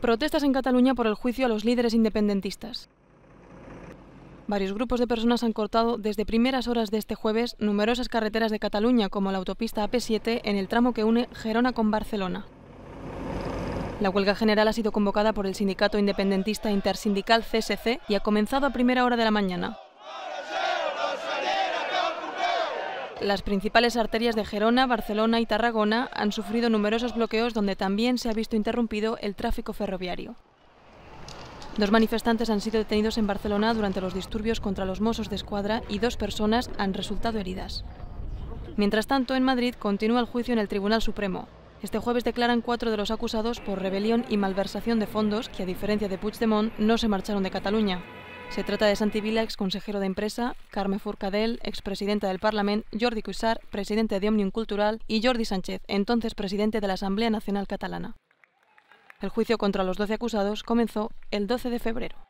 Protestas en Cataluña por el juicio a los líderes independentistas. Varios grupos de personas han cortado desde primeras horas de este jueves numerosas carreteras de Cataluña, como la autopista AP7 en el tramo que une Gerona con Barcelona. La huelga general ha sido convocada por el sindicato independentista intersindical CSC y ha comenzado a primera hora de la mañana. Las principales arterias de Gerona, Barcelona y Tarragona han sufrido numerosos bloqueos donde también se ha visto interrumpido el tráfico ferroviario. Dos manifestantes han sido detenidos en Barcelona durante los disturbios contra los Mossos de Escuadra y dos personas han resultado heridas. Mientras tanto, en Madrid continúa el juicio en el Tribunal Supremo. Este jueves declaran cuatro de los acusados por rebelión y malversación de fondos que, a diferencia de Puigdemont, no se marcharon de Cataluña. Se trata de Santi Vila, ex consejero de empresa, Carme Forcadell, expresidenta del Parlament, Jordi Cuixart, presidente de Omnium Cultural, y Jordi Sánchez, entonces presidente de la Asamblea Nacional Catalana. El juicio contra los 12 acusados comenzó el 12 de febrero.